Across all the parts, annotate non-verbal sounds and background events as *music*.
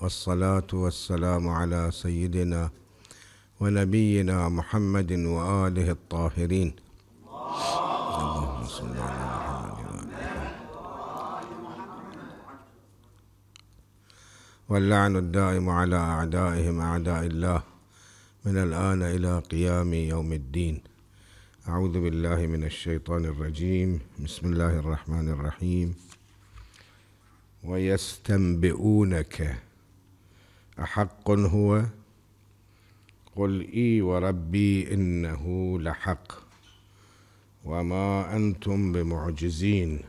والصلاة والسلام على سيدنا ونبينا محمد وآله الطاهرين اللهم صل على محمد وآله واللعن الدائم على أعدائهم أعداء الله من الآن إلى قيام يوم الدين أعوذ بالله من الشيطان الرجيم بسم الله الرحمن الرحيم ويستنبئونك أحق هو قل إي وربي إنه لحق وما أنتم بمعجزين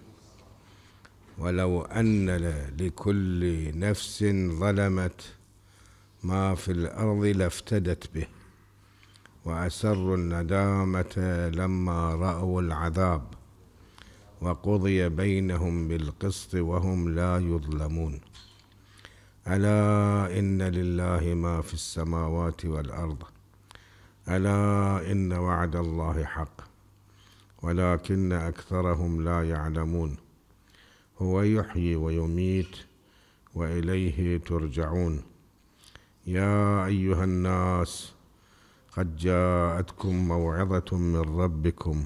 ولو أن لكل نفس ظلمت ما في الأرض لافتدت به وأسروا الندامة لما رأوا العذاب وقضي بينهم بالقسط وهم لا يظلمون ألا إن لله ما في السماوات والأرض ألا إن وعد الله حق ولكن أكثرهم لا يعلمون هو يحيي ويميت وإليه ترجعون يا أيها الناس قد جاءتكم موعظة من ربكم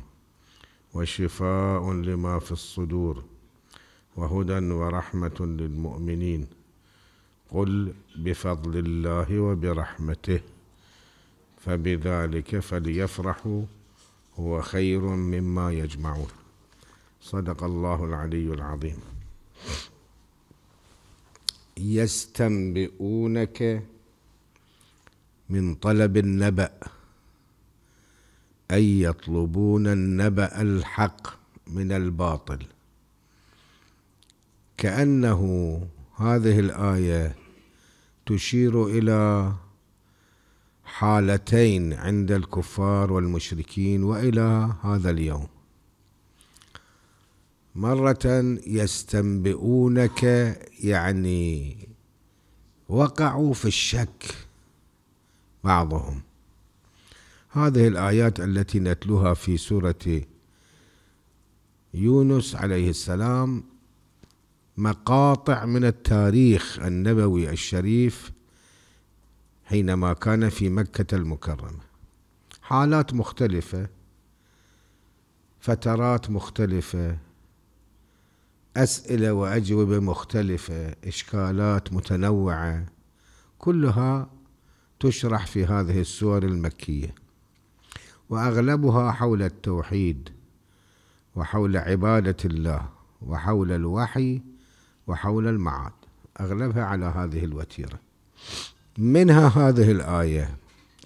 وشفاء لما في الصدور وهدى ورحمة للمؤمنين قل بفضل الله وبرحمته فبذلك فليفرحوا هو خير مما يجمعون صدق الله العلي العظيم يستنبئونك من طلب النبأ أي يطلبون النبأ الحق من الباطل كأنه هذه الآية تشير الى حالتين عند الكفار والمشركين والى هذا اليوم مره يستنبئونك يعني وقعوا في الشك بعضهم هذه الايات التي نتلوها في سوره يونس عليه السلام مقاطع من التاريخ النبوي الشريف حينما كان في مكة المكرمة حالات مختلفة فترات مختلفة أسئلة وأجوبة مختلفة إشكالات متنوعة كلها تشرح في هذه السور المكية وأغلبها حول التوحيد وحول عبادة الله وحول الوحي وحول المعاد أغلبها على هذه الوتيرة منها هذه الآية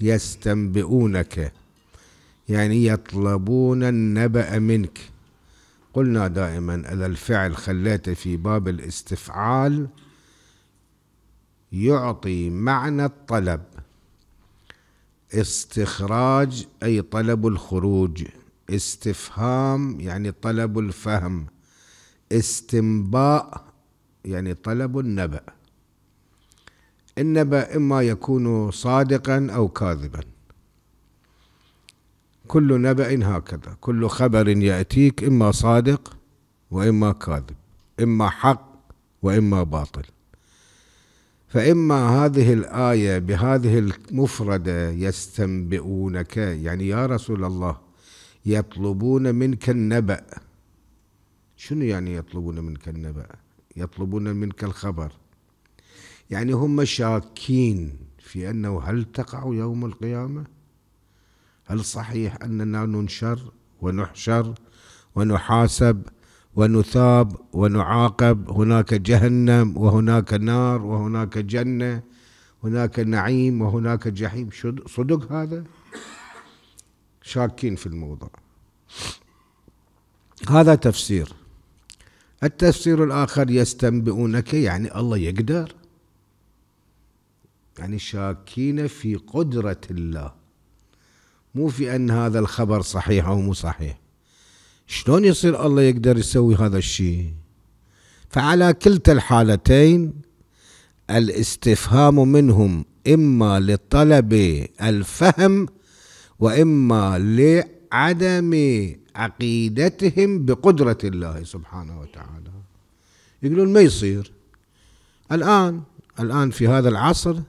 يستنبئونك يعني يطلبون النبأ منك قلنا دائما إذا الفعل خليته في باب الاستفعال يعطي معنى الطلب استخراج أي طلب الخروج استفهام يعني طلب الفهم استنباء يعني طلب النبأ النبأ إما يكون صادقا أو كاذبا كل نبأ هكذا كل خبر يأتيك إما صادق وإما كاذب إما حق وإما باطل فإما هذه الآية بهذه المفردة يستنبئونك يعني يا رسول الله يطلبون منك النبأ شنو يعني يطلبون منك النبأ يطلبون منك الخبر يعني هم شاكين في أنه هل تقع يوم القيامة هل صحيح أننا ننشر ونحشر ونحاسب ونثاب ونعاقب هناك جهنم وهناك نار وهناك جنة هناك نعيم وهناك جحيم صدق هذا شاكين في الموضوع هذا تفسير التفسير الآخر يستنبئونك يعني الله يقدر يعني شاكين في قدرة الله مو في أن هذا الخبر صحيح أو مو صحيح شلون يصير الله يقدر يسوي هذا الشيء فعلى كلتا الحالتين الاستفهام منهم إما لطلب الفهم وإما لعدم عقيدتهم بقدرة الله سبحانه وتعالى يقولون ما يصير الآن الآن في هذا العصر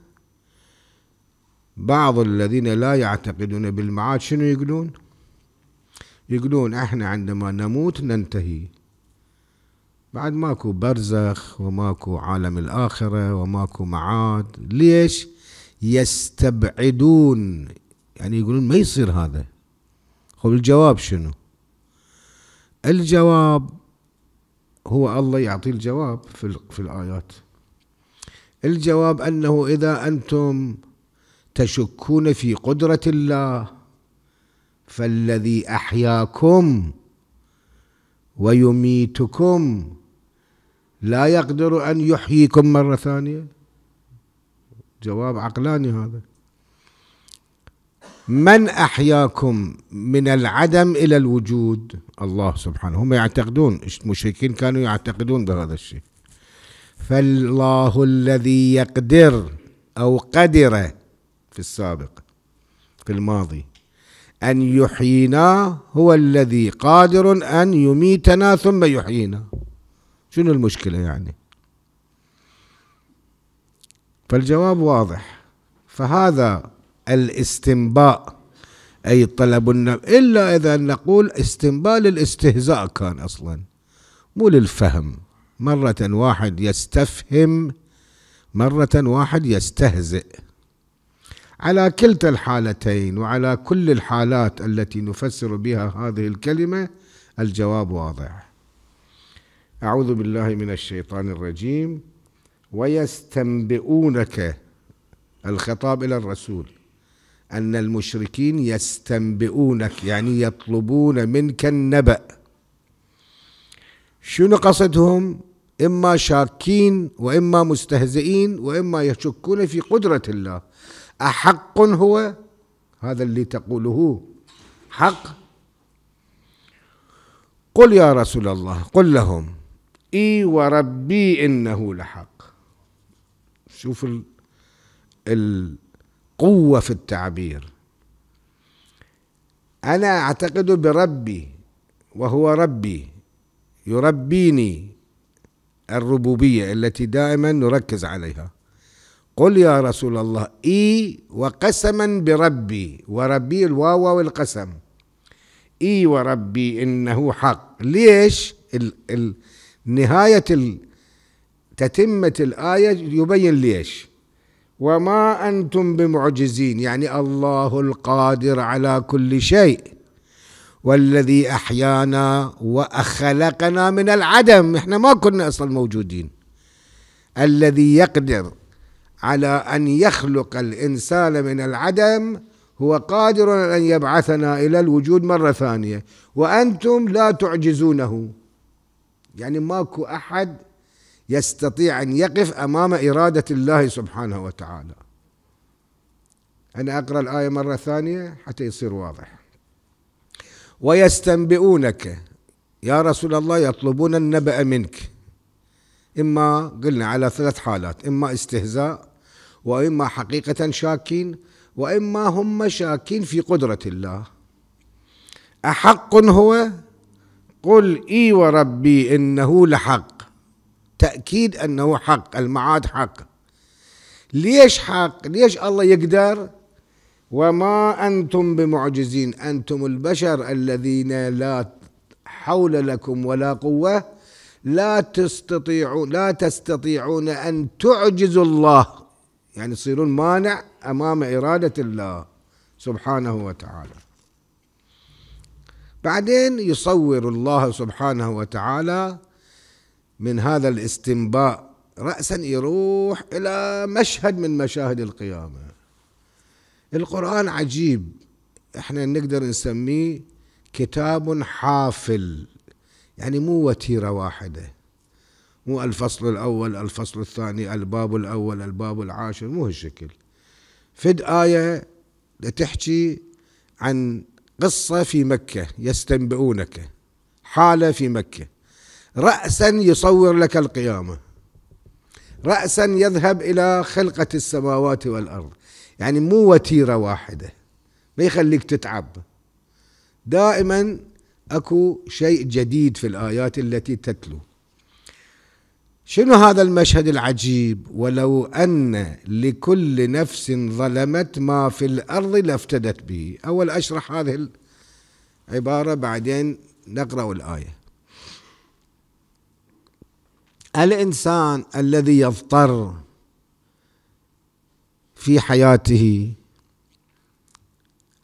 بعض الذين لا يعتقدون بالمعاد شنو يقولون يقولون احنا عندما نموت ننتهي بعد ماكو برزخ وماكو عالم الآخرة وماكو معاد ليش يستبعدون يعني يقولون ما يصير هذا خب الجواب شنو الجواب هو الله يعطي الجواب في في الآيات الجواب أنه إذا أنتم تشكون في قدرة الله فالذي أحياكم ويميتكم لا يقدر أن يحييكم مرة ثانية جواب عقلاني هذا من أحياكم من العدم إلى الوجود الله سبحانه هم يعتقدون المشركين كانوا يعتقدون بهذا الشيء فالله الذي يقدر أو قدر في السابق في الماضي أن يحيينا هو الذي قادر أن يميتنا ثم يحيينا شنو المشكلة يعني فالجواب واضح فهذا الاستنباء أي طلب النب... إلا إذا نقول استنباء للاستهزاء كان أصلا مو للفهم مرة واحد يستفهم مرة واحد يستهزئ على كلتا الحالتين وعلى كل الحالات التي نفسر بها هذه الكلمة الجواب واضح أعوذ بالله من الشيطان الرجيم ويستنبئونك الخطاب إلى الرسول أن المشركين يستنبئونك يعني يطلبون منك النبأ شنو قصدهم إما شاكين وإما مستهزئين وإما يشكون في قدرة الله أحق هو هذا اللي تقوله حق قل يا رسول الله قل لهم إي وربي إنه لحق شوف ال, ال قوة في التعبير أنا أعتقد بربي وهو ربي يربيني الربوبية التي دائما نركز عليها قل يا رسول الله إي وقسما بربي وربي الواو والقسم إي وربي إنه حق ليش ال ال نهاية ال تتمة الآية يبين ليش وما انتم بمعجزين يعني الله القادر على كل شيء والذي احيانا واخلقنا من العدم احنا ما كنا اصلا موجودين الذي يقدر على ان يخلق الانسان من العدم هو قادر ان يبعثنا الى الوجود مره ثانيه وانتم لا تعجزونه يعني ماكو احد يستطيع أن يقف أمام إرادة الله سبحانه وتعالى أنا أقرأ الآية مرة ثانية حتى يصير واضح ويستنبئونك يا رسول الله يطلبون النبأ منك إما قلنا على ثلاث حالات إما استهزاء وإما حقيقة شاكين وإما هم شاكين في قدرة الله أحق هو قل إي وربي إنه لحق تأكيد أنه حق المعاد حق ليش حق ليش الله يقدر وما أنتم بمعجزين أنتم البشر الذين لا حول لكم ولا قوة لا تستطيعون لا تستطيعون أن تعجزوا الله يعني تصيرون مانع أمام إرادة الله سبحانه وتعالى بعدين يصور الله سبحانه وتعالى من هذا الاستنباء رأسا يروح إلى مشهد من مشاهد القيامة القرآن عجيب احنا نقدر نسميه كتاب حافل يعني مو وتيرة واحدة مو الفصل الأول الفصل الثاني الباب الأول الباب العاشر مو هالشكل فد آية لتحكي عن قصة في مكة يستنبئونك حالة في مكة رأسا يصور لك القيامة رأسا يذهب إلى خلقة السماوات والأرض يعني مو وتيرة واحدة ما يخليك تتعب دائما اكو شيء جديد في الآيات التي تتلو شنو هذا المشهد العجيب ولو أن لكل نفس ظلمت ما في الأرض لافتدت به أول أشرح هذه العبارة بعدين نقرأ الآية الانسان الذي يضطر في حياته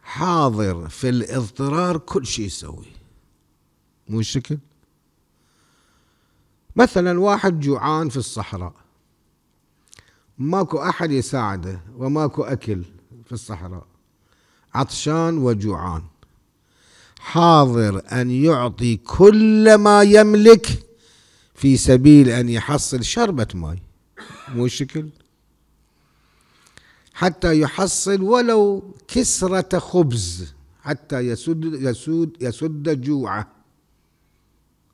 حاضر في الاضطرار كل شيء يسوي مو شكل مثلا واحد جوعان في الصحراء ماكو احد يساعده وماكو اكل في الصحراء عطشان وجوعان حاضر ان يعطي كل ما يملك في سبيل أن يحصل شربة ماء مو شكل حتى يحصل ولو كسرة خبز حتى يسد يسود يسد جوعه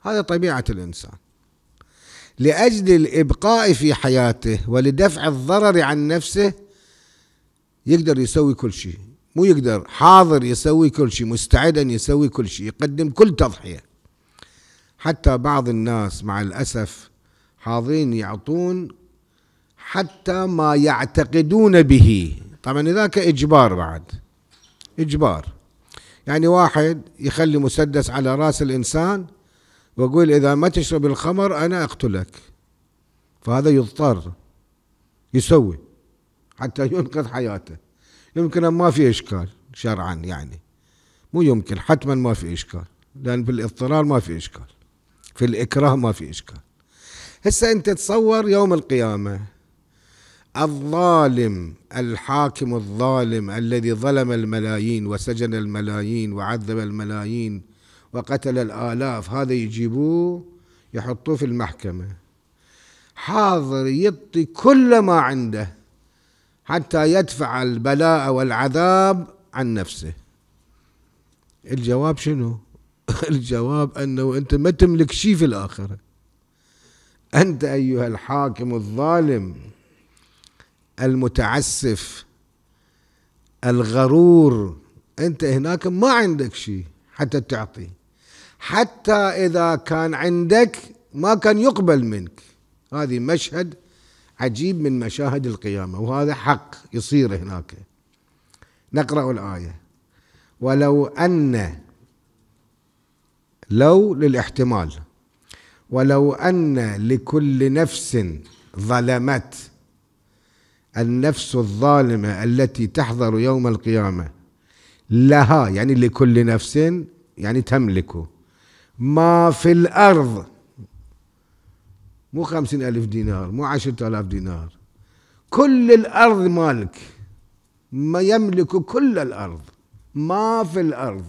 هذا طبيعة الإنسان لأجل الإبقاء في حياته ولدفع الضرر عن نفسه يقدر يسوي كل شيء مو يقدر حاضر يسوي كل شيء مستعد أن يسوي كل شيء يقدم كل تضحية حتى بعض الناس مع الأسف حاضرين يعطون حتى ما يعتقدون به طبعا ذاك إجبار بعد إجبار يعني واحد يخلي مسدس على رأس الإنسان ويقول إذا ما تشرب الخمر أنا أقتلك فهذا يضطر يسوي حتى ينقذ حياته يمكن ما في إشكال شرعا يعني مو يمكن حتما ما في إشكال لأن بالاضطرار ما في إشكال في الإكراه ما في إشكال هسه أنت تصور يوم القيامة الظالم الحاكم الظالم الذي ظلم الملايين وسجن الملايين وعذب الملايين وقتل الآلاف هذا يجيبوه يحطوه في المحكمة حاضر يعطي كل ما عنده حتى يدفع البلاء والعذاب عن نفسه الجواب شنو *laughs* الجواب أنه أنت ما تملك شيء في الآخرة أنت أيها الحاكم الظالم المتعسف الغرور أنت هناك ما عندك شيء حتى تعطي حتى إذا كان عندك ما كان يقبل منك هذه مشهد عجيب من مشاهد القيامة وهذا حق يصير هناك نقرأ الآية ولو أن لو للاحتمال ولو أن لكل نفس ظلمت النفس الظالمة التي تحضر يوم القيامة لها يعني لكل نفس يعني تملك ما في الأرض مو خمسين ألف دينار مو عشرة آلاف دينار كل الأرض مالك ما يملك كل الأرض ما في الأرض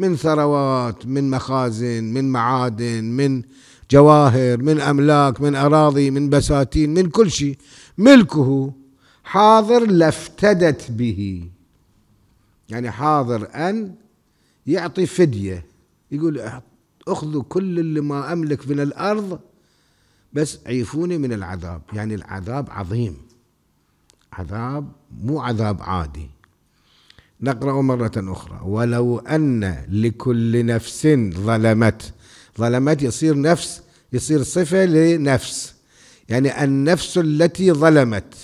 من ثروات من مخازن من معادن من جواهر من أملاك من أراضي من بساتين من كل شيء ملكه حاضر لافتدت به يعني حاضر أن يعطي فدية يقول أخذوا كل اللي ما أملك من الأرض بس عيفوني من العذاب يعني العذاب عظيم عذاب مو عذاب عادي نقرأ مرة أخرى ولو أن لكل نفس ظلمت ظلمت يصير نفس يصير صفة لنفس يعني النفس التي ظلمت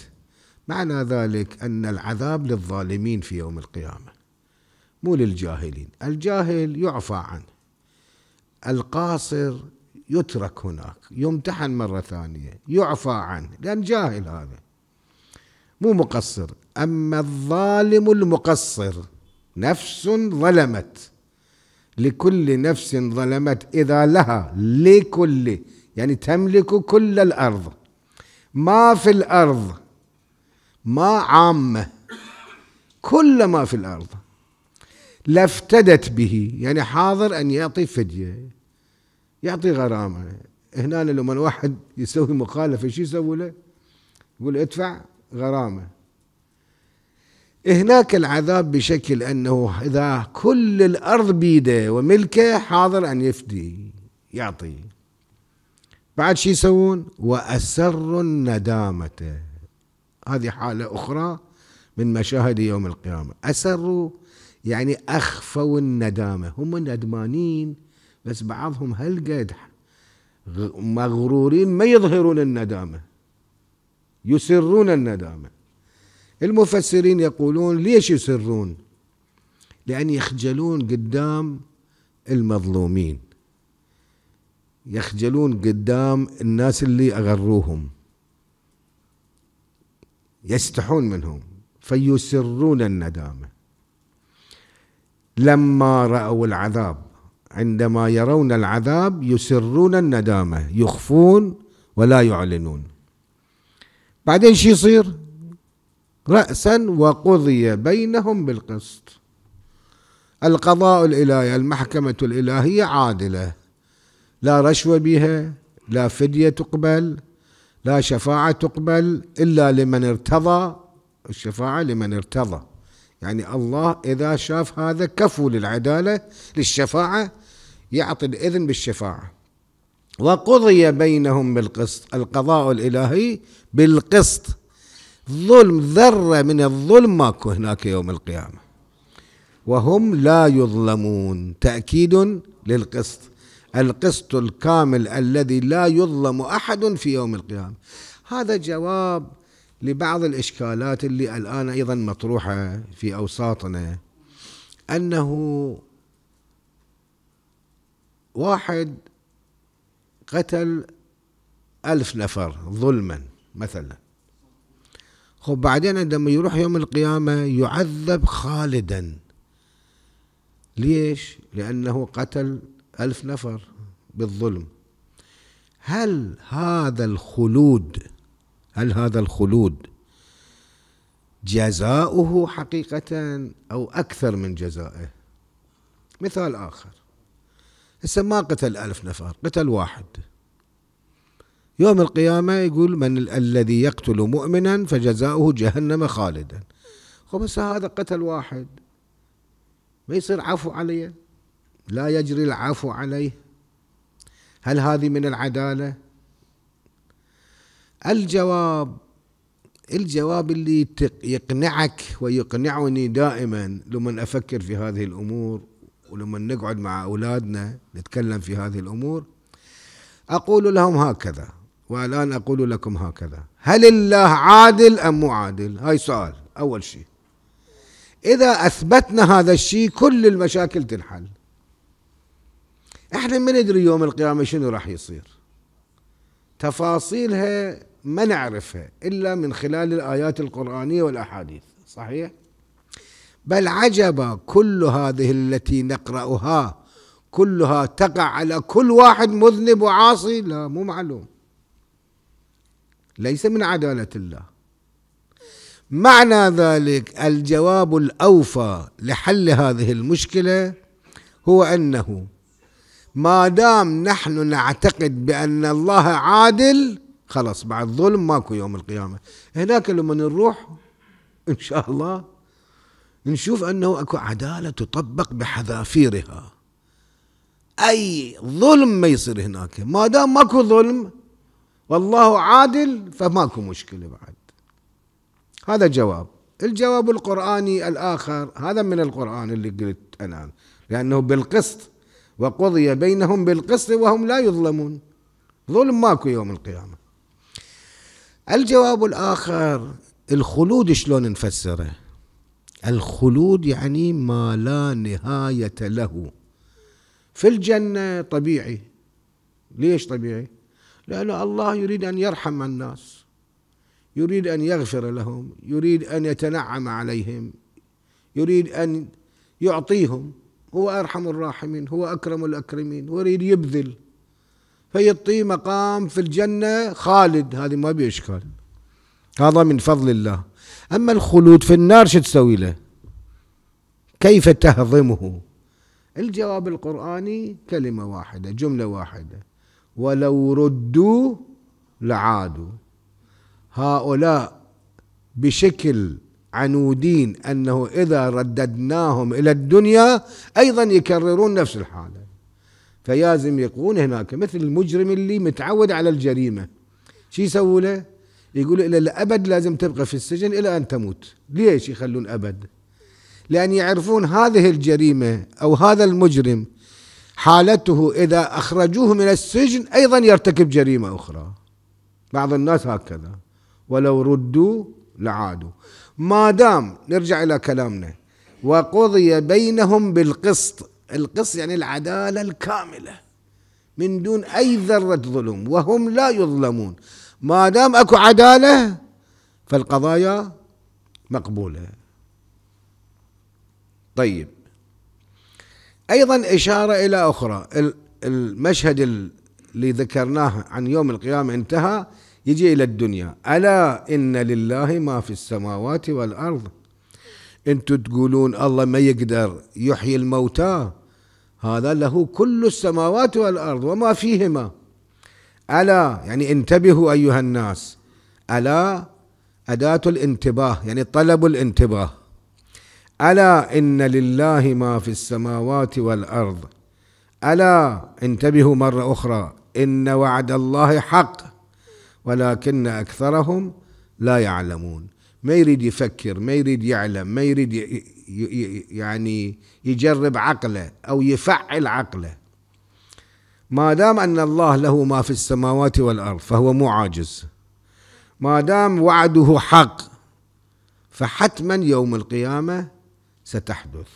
معنى ذلك أن العذاب للظالمين في يوم القيامة مو للجاهلين الجاهل يعفى عنه القاصر يترك هناك يمتحن مرة ثانية يعفى عنه لأن جاهل هذا مو مقصر أما الظالم المقصر نفس ظلمت لكل نفس ظلمت إذا لها لكل يعني تملك كل الأرض ما في الأرض ما عامة كل ما في الأرض لافتدت به يعني حاضر أن يعطي فدية يعطي غرامة هنا لما واحد يسوي مخالفة شو يسوي له يقول ادفع غرامة هناك العذاب بشكل أنه إذا كل الأرض بيده وملكه حاضر أن يفدي يعطي بعد شو يسوون وأسر الندامة هذه حالة أخرى من مشاهد يوم القيامة أسروا يعني أخفوا الندامة هم ندمانين بس بعضهم قد مغرورين ما يظهرون الندامه يسرون الندامة المفسرين يقولون ليش يسرون لأن يخجلون قدام المظلومين يخجلون قدام الناس اللي أغروهم يستحون منهم فيسرون الندامة لما رأوا العذاب عندما يرون العذاب يسرون الندامة يخفون ولا يعلنون بعدين شو يصير رأسا وقضي بينهم بالقسط القضاء الإلهي المحكمة الإلهية عادلة لا رشوة بها لا فدية تقبل لا شفاعة تقبل إلا لمن ارتضى الشفاعة لمن ارتضى يعني الله إذا شاف هذا كفو للعدالة للشفاعة يعطي الإذن بالشفاعة وقضي بينهم بالقسط القضاء الإلهي بالقسط ظلم ذرة من الظلم ماكو هناك يوم القيامة وهم لا يظلمون تأكيد للقسط القسط الكامل الذي لا يظلم أحد في يوم القيامة هذا جواب لبعض الإشكالات اللي الآن أيضا مطروحة في أوساطنا أنه واحد قتل ألف نفر ظلما مثلا خب بعدين عندما يروح يوم القيامة يعذب خالدا ليش؟ لأنه قتل ألف نفر بالظلم هل هذا الخلود هل هذا الخلود جزاؤه حقيقة أو أكثر من جزائه مثال آخر هسه ما قتل ألف نفر قتل واحد يوم القيامة يقول من الذي يقتل مؤمنا فجزاؤه جهنم خالدا خب هسه هذا قتل واحد ما يصير عفو عليه لا يجري العفو عليه هل هذه من العدالة الجواب الجواب اللي يقنعك ويقنعني دائما لمن أفكر في هذه الأمور ولما نقعد مع أولادنا نتكلم في هذه الأمور أقول لهم هكذا والآن أقول لكم هكذا هل الله عادل أم مو عادل هاي سؤال أول شيء إذا أثبتنا هذا الشيء كل المشاكل تنحل احنا ما ندري يوم القيامة شنو راح يصير تفاصيلها ما نعرفها إلا من خلال الآيات القرآنية والأحاديث صحيح؟ بل عجبا كل هذه التي نقرأها كلها تقع على كل واحد مذنب وعاصي لا مو معلوم ليس من عدالة الله معنى ذلك الجواب الأوفى لحل هذه المشكلة هو أنه ما دام نحن نعتقد بأن الله عادل خلاص بعد ظلم ماكو يوم القيامة هناك لما نروح إن شاء الله نشوف أنه أكو عدالة تطبق بحذافيرها أي ظلم ما يصير هناك ما دام ماكو ظلم والله عادل فماكو مشكلة بعد هذا جواب الجواب القرآني الآخر هذا من القرآن اللي قلت أنا لأنه بالقسط وقضي بينهم بالقسط وهم لا يظلمون ظلم ماكو يوم القيامة الجواب الآخر الخلود شلون نفسره الخلود يعني ما لا نهاية له في الجنة طبيعي ليش طبيعي لأن الله يريد أن يرحم الناس يريد أن يغفر لهم يريد أن يتنعم عليهم يريد أن يعطيهم هو أرحم الراحمين هو أكرم الأكرمين ويريد يبذل فيعطيه مقام في الجنة خالد هذه ما بإشكال هذا من فضل الله أما الخلود في النار شو تسوي له كيف تهضمه الجواب القرآني كلمة واحدة جملة واحدة ولو ردوا لعادوا هؤلاء بشكل عنودين أنه إذا رددناهم إلى الدنيا أيضا يكررون نفس الحالة فيازم يكون هناك مثل المجرم اللي متعود على الجريمة شو يسوي له يقولوا إلى الأبد لازم تبقى في السجن إلى أن تموت ليش يخلون أبد لأن يعرفون هذه الجريمة أو هذا المجرم حالته إذا أخرجوه من السجن أيضا يرتكب جريمة أخرى بعض الناس هكذا ولو ردوا لعادوا ما دام نرجع إلى كلامنا وقضي بينهم بالقسط القسط يعني العدالة الكاملة من دون أي ذرة ظلم وهم لا يظلمون ما دام اكو عداله فالقضايا مقبوله طيب ايضا اشاره الى اخرى المشهد اللي ذكرناه عن يوم القيامه انتهى يجي الى الدنيا الا ان لله ما في السماوات والارض انتم تقولون الله ما يقدر يحيي الموتى هذا له كل السماوات والارض وما فيهما ألا يعني انتبهوا أيها الناس ألا أداة الانتباه يعني طلب الانتباه ألا إن لله ما في السماوات والأرض ألا انتبهوا مرة أخرى إن وعد الله حق ولكن أكثرهم لا يعلمون ما يريد يفكر ما يريد يعلم ما يريد يعني يجرب عقله أو يفعل عقله ما دام أن الله له ما في السماوات والأرض فهو مو عاجز ما دام وعده حق فحتما يوم القيامة ستحدث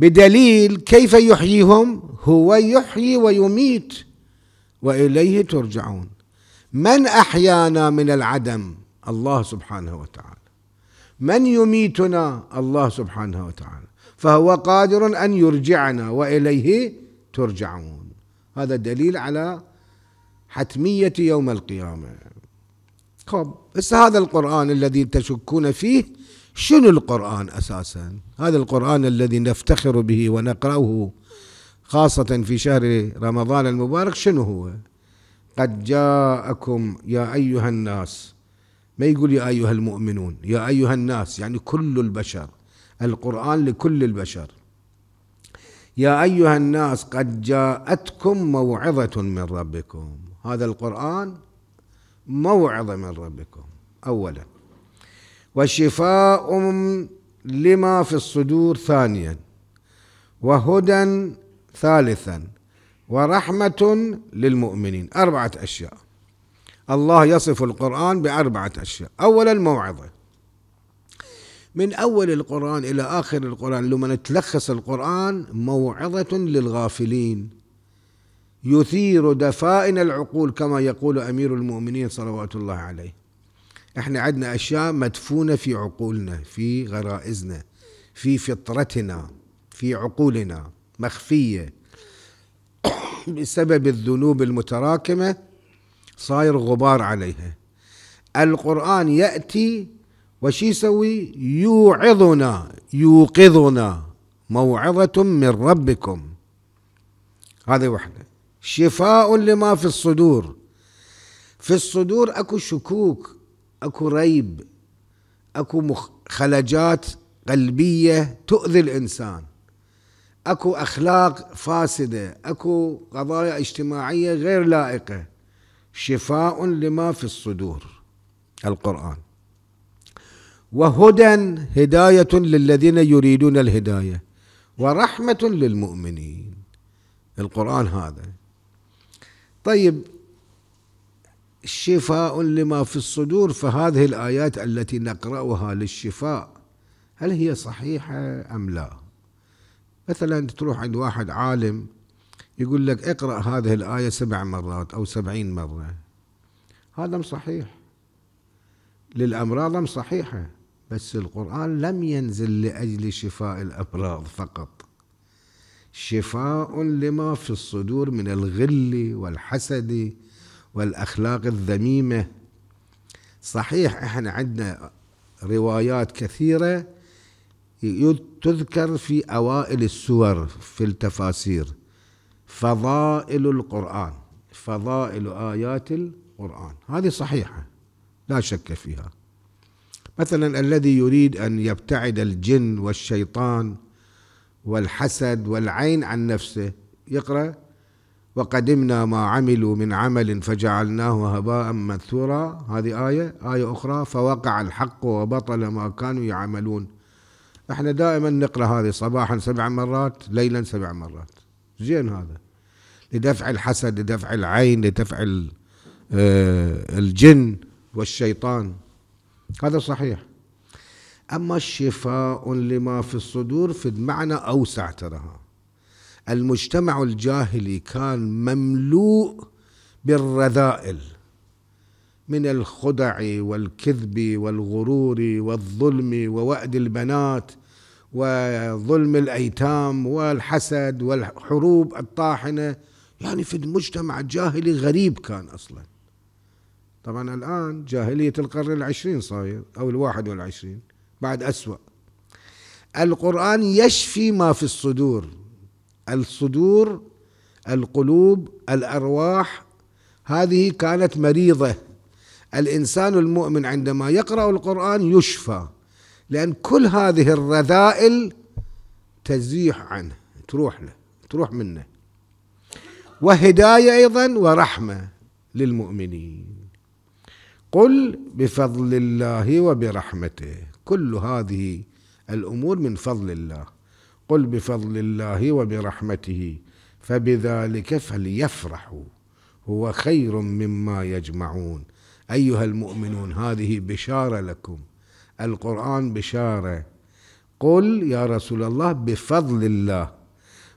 بدليل كيف يحييهم هو يحيي ويميت وإليه ترجعون من أحيانا من العدم الله سبحانه وتعالى من يميتنا الله سبحانه وتعالى فهو قادر أن يرجعنا وإليه ترجعون هذا دليل على حتمية يوم القيامة خب بس هذا القرآن الذي تشكون فيه شنو القرآن أساسا هذا القرآن الذي نفتخر به ونقرأه خاصة في شهر رمضان المبارك شنو هو قد جاءكم يا أيها الناس ما يقول يا أيها المؤمنون يا أيها الناس يعني كل البشر القرآن لكل البشر يا أيها الناس قد جاءتكم موعظة من ربكم هذا القرآن موعظة من ربكم أولا وشفاء لما في الصدور ثانيا وهدى ثالثا ورحمة للمؤمنين أربعة أشياء الله يصف القرآن بأربعة أشياء أولا موعظة من أول القرآن إلى آخر القرآن لما نتلخص القرآن موعظة للغافلين يثير دفائن العقول كما يقول أمير المؤمنين صلوات الله عليه احنا عندنا أشياء مدفونة في عقولنا في غرائزنا في فطرتنا في عقولنا مخفية بسبب الذنوب المتراكمة صاير غبار عليها القرآن يأتي وش يسوي يوعظنا يوقظنا موعظة من ربكم هذه وحدة شفاء لما في الصدور في الصدور اكو شكوك اكو ريب اكو خلجات قلبية تؤذي الانسان اكو اخلاق فاسدة اكو قضايا اجتماعية غير لائقة شفاء لما في الصدور القرآن وهدى هداية للذين يريدون الهداية ورحمة للمؤمنين القرآن هذا طيب شفاء لما في الصدور فهذه الآيات التي نقرأها للشفاء هل هي صحيحة أم لا مثلا تروح عند واحد عالم يقول لك اقرأ هذه الآية سبع مرات أو سبعين مرة هذا صحيح للأمراض صحيحة بس القرآن لم ينزل لأجل شفاء الأمراض فقط شفاء لما في الصدور من الغل والحسد والأخلاق الذميمة صحيح احنا عندنا روايات كثيرة تذكر في أوائل السور في التفاسير فضائل القرآن فضائل آيات القرآن هذه صحيحة لا شك فيها مثلا الذي يريد ان يبتعد الجن والشيطان والحسد والعين عن نفسه يقرا وقدمنا ما عملوا من عمل فجعلناه هباء منثورا هذه آية آية أخرى فوقع الحق وبطل ما كانوا يعملون احنا دائما نقرأ هذه صباحا سبع مرات ليلا سبع مرات زين هذا لدفع الحسد لدفع العين لدفع آه، الجن والشيطان هذا صحيح أما الشفاء لما في الصدور في المعنى أوسع ترى المجتمع الجاهلي كان مملوء بالرذائل من الخدع والكذب والغرور والظلم ووأد البنات وظلم الأيتام والحسد والحروب الطاحنة يعني في المجتمع الجاهلي غريب كان أصلاً طبعا الآن جاهلية القرن العشرين صاير أو الواحد والعشرين بعد أسوأ القرآن يشفي ما في الصدور الصدور القلوب الأرواح هذه كانت مريضة الإنسان المؤمن عندما يقرأ القرآن يشفى لأن كل هذه الرذائل تزيح عنه تروح له تروح منه وهداية أيضا ورحمة للمؤمنين قل بفضل الله وبرحمته كل هذه الامور من فضل الله قل بفضل الله وبرحمته فبذلك فليفرحوا هو خير مما يجمعون ايها المؤمنون هذه بشاره لكم القران بشاره قل يا رسول الله بفضل الله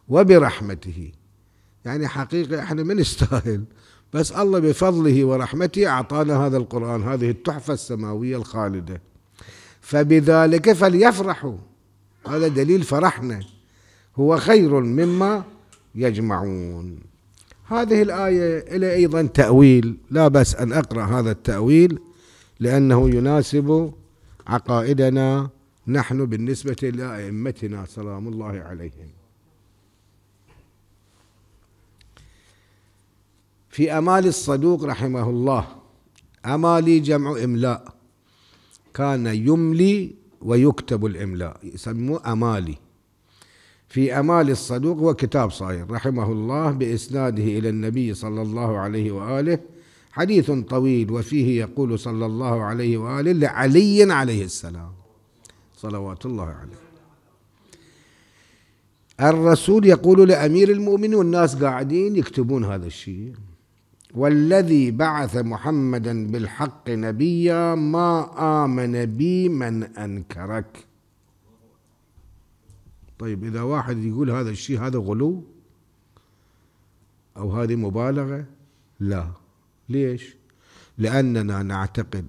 وبرحمته يعني حقيقه احنا ما نستاهل بس الله بفضله ورحمته أعطانا هذا القرآن هذه التحفة السماوية الخالدة فبذلك فليفرحوا هذا دليل فرحنا هو خير مما يجمعون هذه الآية إلى أيضا تأويل لا بس أن أقرأ هذا التأويل لأنه يناسب عقائدنا نحن بالنسبة لأئمتنا سلام الله عليهم في أمال الصدوق رحمه الله أمالي جمع إملاء كان يملي ويكتب الإملاء يسموه أمالي في أمال الصدوق وكتاب صاير رحمه الله بإسناده إلى النبي صلى الله عليه وآله حديث طويل وفيه يقول صلى الله عليه وآله لعلي عليه السلام صلوات الله عليه الرسول يقول لأمير المؤمنين والناس قاعدين يكتبون هذا الشيء والذي بعث محمدا بالحق نبيا ما آمن بي من أنكرك طيب إذا واحد يقول هذا الشيء هذا غلو أو هذه مبالغة لا ليش لأننا نعتقد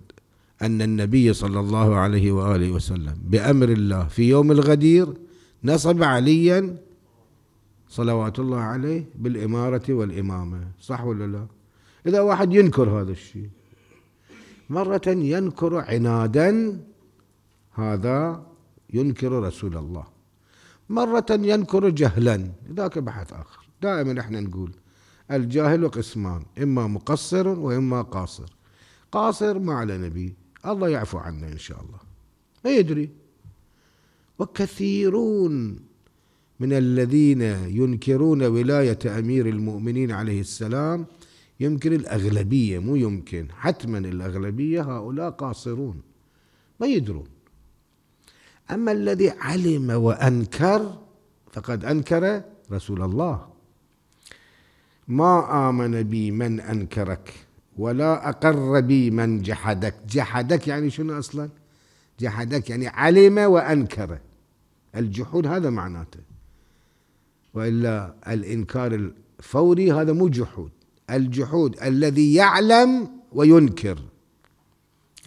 أن النبي صلى الله عليه وآله وسلم بأمر الله في يوم الغدير نصب عليا صلوات الله عليه بالإمارة والإمامة صح ولا لا إذا واحد ينكر هذا الشيء مرة ينكر عنادا هذا ينكر رسول الله مرة ينكر جهلا ذاك بحث آخر دائما احنا نقول الجاهل قسمان إما مقصر وإما قاصر قاصر ما على نبي الله يعفو عنا إن شاء الله ما يدري وكثيرون من الذين ينكرون ولاية أمير المؤمنين عليه السلام يمكن الأغلبية مو يمكن حتما الأغلبية هؤلاء قاصرون ما يدرون أما الذي علم وأنكر فقد أنكر رسول الله ما آمن بي من أنكرك ولا أقر بي من جحدك جحدك يعني شنو أصلا جحدك يعني علم وأنكر الجحود هذا معناته وإلا الإنكار الفوري هذا مو جحود الجحود الذي يعلم وينكر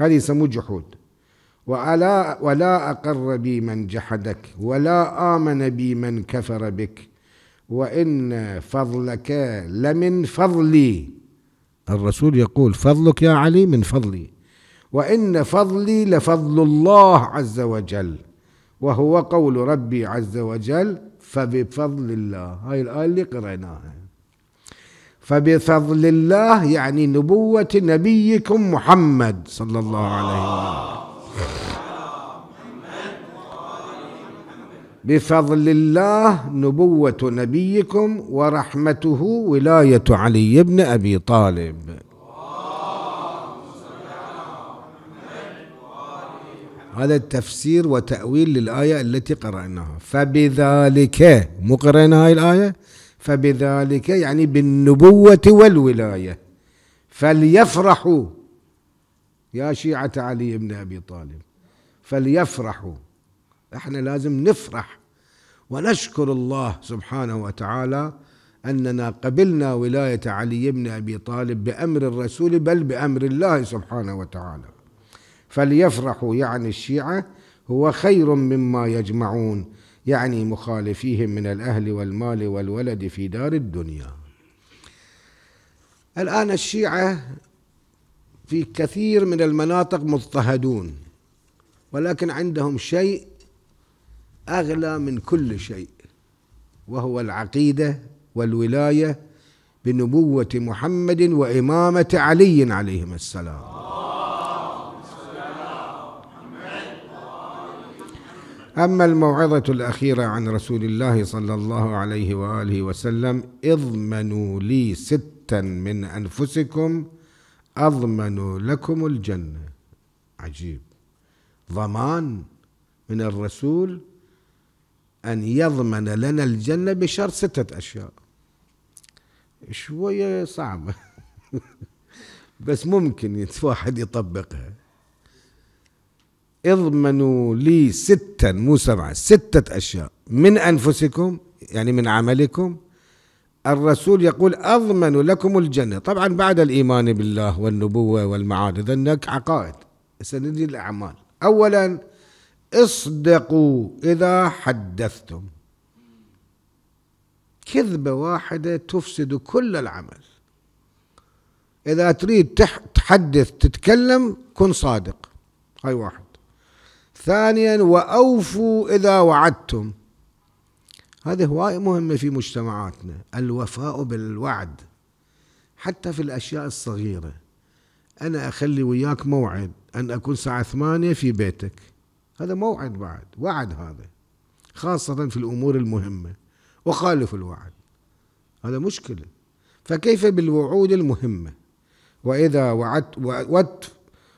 هذه يسموه جحود وألا ولا أقر بي من جحدك ولا آمن بي من كفر بك وإن فضلك لمن فضلي الرسول يقول فضلك يا علي من فضلي وإن فضلي لفضل الله عز وجل وهو قول ربي عز وجل فبفضل الله هاي الآية اللي قرأناها فبفضل الله يعني نبوة نبيكم محمد صلى الله عليه وسلم بفضل الله نبوة نبيكم ورحمته ولاية علي بن أبي طالب هذا التفسير وتأويل للآية التي قرأناها فبذلك مقرأنا هاي الآية فبذلك يعني بالنبوة والولاية فليفرحوا يا شيعة علي بن أبي طالب فليفرحوا احنا لازم نفرح ونشكر الله سبحانه وتعالى أننا قبلنا ولاية علي بن أبي طالب بأمر الرسول بل بأمر الله سبحانه وتعالى فليفرحوا يعني الشيعة هو خير مما يجمعون يعني مخالفيهم من الأهل والمال والولد في دار الدنيا الآن الشيعة في كثير من المناطق مضطهدون ولكن عندهم شيء أغلى من كل شيء وهو العقيدة والولاية بنبوة محمد وإمامة علي عليهم السلام أما الموعظة الأخيرة عن رسول الله صلى الله عليه وآله وسلم اضمنوا لي ستا من أنفسكم أضمن لكم الجنة عجيب ضمان من الرسول أن يضمن لنا الجنة بشرط ستة أشياء شوية صعبة *laughs* بس ممكن واحد يطبقها اضمنوا لي ستا مو سبعة ستة أشياء من أنفسكم يعني من عملكم الرسول يقول أضمن لكم الجنة طبعا بعد الإيمان بالله والنبوة والمعاد إذا هناك عقائد سندي الأعمال أولا اصدقوا إذا حدثتم كذبة واحدة تفسد كل العمل إذا تريد تحدث تتكلم كن صادق هاي واحد ثانيا وأوفوا إذا وعدتم هذه هواية مهمة في مجتمعاتنا الوفاء بالوعد حتى في الأشياء الصغيرة أنا أخلي وياك موعد أن أكون ساعة ثمانية في بيتك هذا موعد بعد وعد هذا خاصة في الأمور المهمة وخالف الوعد هذا مشكلة فكيف بالوعود المهمة وإذا وعدت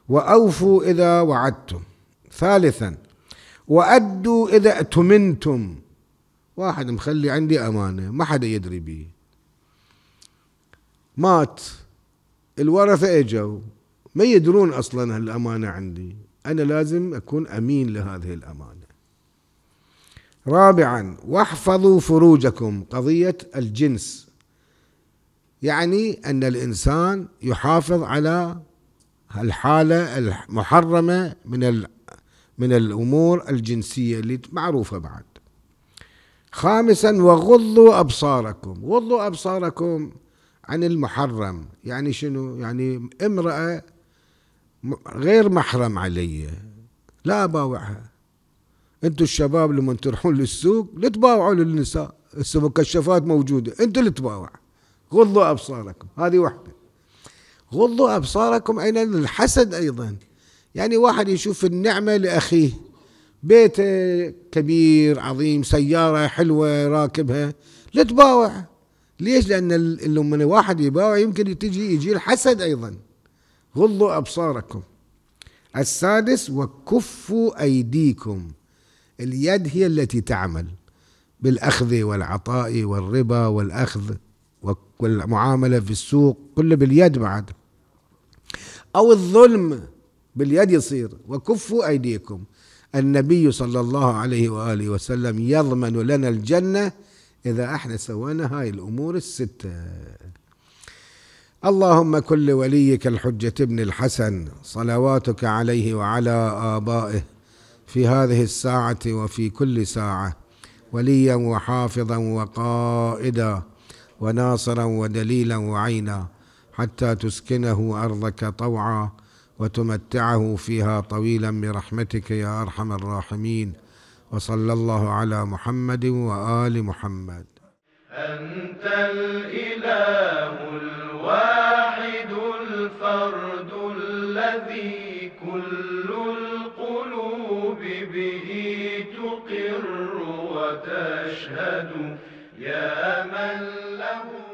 وأوفوا إذا وعدتم ثالثا وأدوا إذا أتمنتم واحد مخلي عندي أمانة ما حدا يدري بي مات الورثة اجوا ما يدرون أصلا هالأمانة عندي أنا لازم أكون أمين لهذه الأمانة رابعا واحفظوا فروجكم قضية الجنس يعني أن الإنسان يحافظ على الحالة المحرمة من من الأمور الجنسية اللي معروفة بعد خامسا وغضوا أبصاركم غضوا أبصاركم عن المحرم يعني شنو يعني امرأة غير محرم علي لا أباوعها انتوا الشباب لما تروحون للسوق لا تباوعوا للنساء هسه مكشفات موجودة انتوا اللي تباوع غضوا أبصاركم هذه واحدة غضوا أبصاركم أين الحسد أيضا يعني واحد يشوف النعمة لأخيه بيت كبير عظيم سيارة حلوة راكبها لا تباوع ليش لأن لما واحد يباوع يمكن تجي يجي الحسد أيضا غضوا أبصاركم السادس وكفوا أيديكم اليد هي التي تعمل بالأخذ والعطاء والربا والأخذ والمعاملة في السوق كله باليد بعد أو الظلم باليد يصير وكفوا أيديكم النبي صلى الله عليه وآله وسلم يضمن لنا الجنة إذا احنا سوينا هاي الأمور الستة اللهم كل وليك الحجة ابن الحسن صلواتك عليه وعلى آبائه في هذه الساعة وفي كل ساعة وليا وحافظا وقائدا وناصرا ودليلا وعينا حتى تسكنه أرضك طوعا وتمتعه فيها طويلا برحمتك يا ارحم الراحمين وصلى الله على محمد وال محمد انت الاله الواحد الفرد الذي كل القلوب به تقر وتشهد يا من له